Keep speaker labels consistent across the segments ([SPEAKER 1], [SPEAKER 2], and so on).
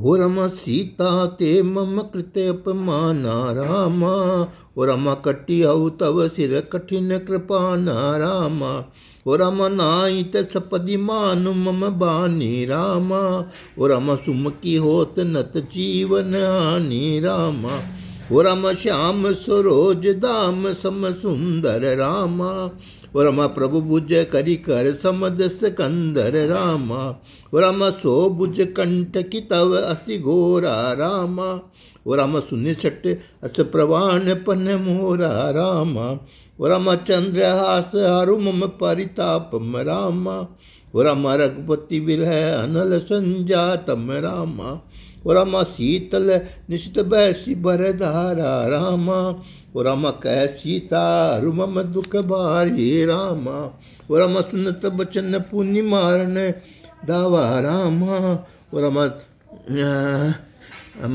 [SPEAKER 1] ओ रमा सीता ते मम कृते अपमाना रामा ओ रमा औ तव सिर कठिन कृपा नारामा ओ रमा नाई त सपदि मानु मम बानी रामा ओ रमा सुमकी होत नत जीवन आनी रामा रम श्याम सरोज दाम सम सुंदर रामा रम प्रभु भुज करि कर समद सिकंदर रामा रम सो भुज कि तव असि घोरा रामा रम सुनिशट अस प्रवाण पन मोरा रामा रम चंद्र हास हरु मम परितापम रामा रम रघुपति विरह अनल संजातम रामा रामा शीतल निशित बैसी बर धारा रामा ओ राम कह सीता रुमम दुख भारी रामा ओ राम सुनत बचन पुण्य मारन दावा रामा ओ राम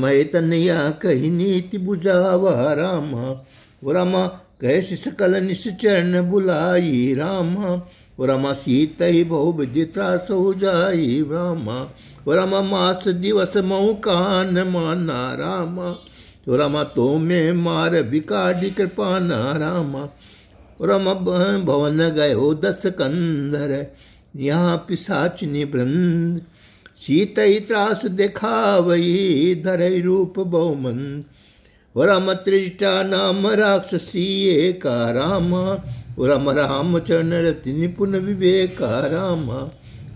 [SPEAKER 1] मैं तनया कही नीति बुझावा रामा ओ रामा कैसे सकल निश्चरण बुलाई रामा रामा सीत ही बहुविधि त्रास हो जाई रामा रामा मास दिवस मऊ कान माना रामा रामा तो मैं मार बिकाडी कृपाना रामा रामा भवन गए हो दस कंदर यहाँ पिसाचनी निबृंद सीत ही त्रास वही धरई रूप बहुमंद वरमत्रिष्टा नाम राक्षसी का रामा वरम राम चरण रति निपुण विवेक रामा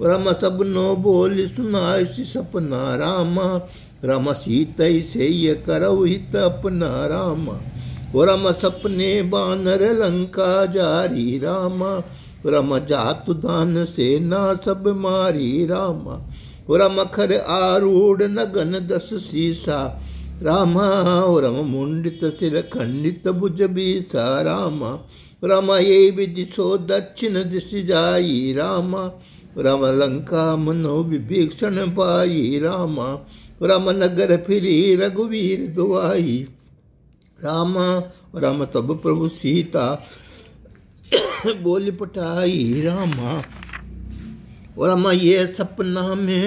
[SPEAKER 1] रम सपनो बोल सुनायसी सपना रामा रम सीत से करऊ हित अपना राम रम सपने बानर लंका जारी रामा रम जातु दान से ना सब मारी रामा रम खर आरूढ़ नगन दस सीसा ರಾಮ ರಮ ಮುಂಡಿತ ಶಿರ ಖಂಡಿತ ಭುಜ ಬೀಸ ರಾಮ ರಮ ಏ ವಿದಿಸೋ ದಕ್ಷಿಣ ದಿಶಿ ಜಾಯಿ ರಾಮ ರಮ ಲಂಕಾ ಮನೋ ವಿಭೀಕ್ಷಣ ಪಾಯಿ ರಾಮ ರಮ ನಗರ ಫಿರಿ ರಘುವೀರ ದುವಾಯಿ राम राम तब प्रभु सीता बोल पटाई रामा राम ये सपना में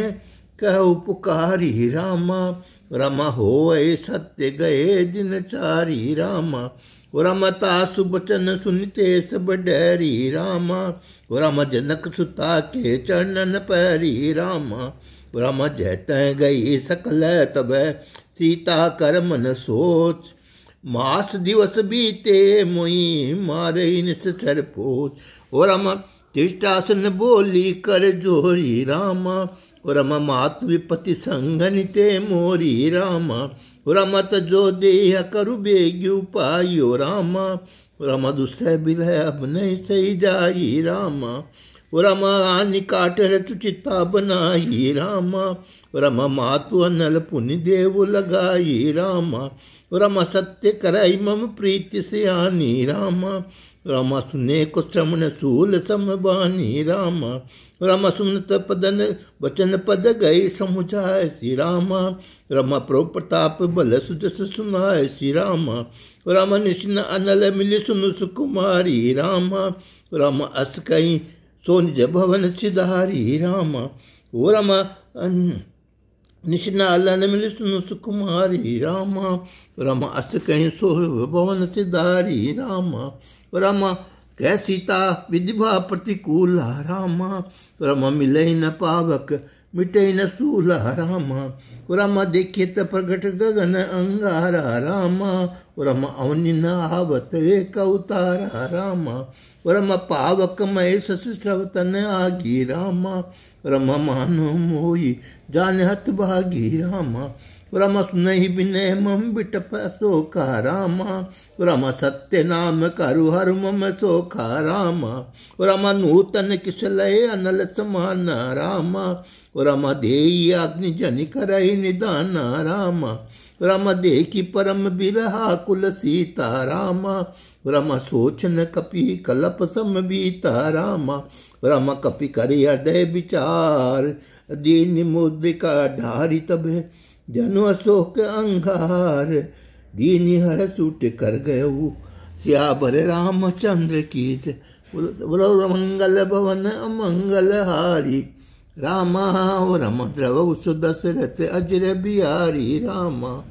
[SPEAKER 1] कह उपकारी रामा रमा हो सत्य गए दिन चारी रामा रमता सुबचन सुनते सब डरी रामा रम जनक सुता के चरणन पैरी रामा रम जैत गई सकल तब सीता कर मन सोच मास दिवस बीते मोई मारे निर पोच रम तिष्टासन बोली कर जोरी रामा रममात विपति संगनिते मोरी राम रमत जो देह करु बेग्युपायो राम रामा दुस्सह बिल है अब नहीं सही जाई रामा रामा आनी काट है तू चिता बनाई रामा रामा मातु अनल पुनि देव लगाई रामा रामा सत्य कराई मम प्रीति से आनी रामा रामा सुने को श्रवण सूल समबानी रामा रामा सुनत पदन वचन पद गए समुझाय श्री रामा रामा प्रो प्रताप बल सुजस सुनाय श्री रामा राम निशिन अनल मिलिसुन सुकुमारी राम राम अस कई सोन भवन सिधारी राम ओ राम निशिन अलन मिलिसुन सुकुमारी राम राम अस कई सोन भवन सिधारी राम राम कह सीता विधवा प्रतिकूल राम राम मिलई न पावक मिटे न सूल राम राम देखे त प्रगट गगन अंगार राम राम अवनि न आवत एक राम राम पावक मय सस्रवतन आगी राम रम मानो मोई जान हत भागी राम रमस्नहि विनयमं विटपसोखा रामा रम सत्य नाम करु हर मम शोखा रामा रम नूतन किसलय अनल समान रामा रम देयी अग्निजनि करहि निदान रामा रम देखि परम बिरहा कुल सीता रामा रम सोचन कपि कलप सम बीता रामा रम कपि कर हृदय विचार दीन मुद्रिका ढारी तब जनु अशोक अंगार दीनी हर सूट कर गयो सिया भले राम चंद्र बोलो मंगल भवन मंगल हारी रामा और रम द्रव सुदशरथ अजर बिहारी रामा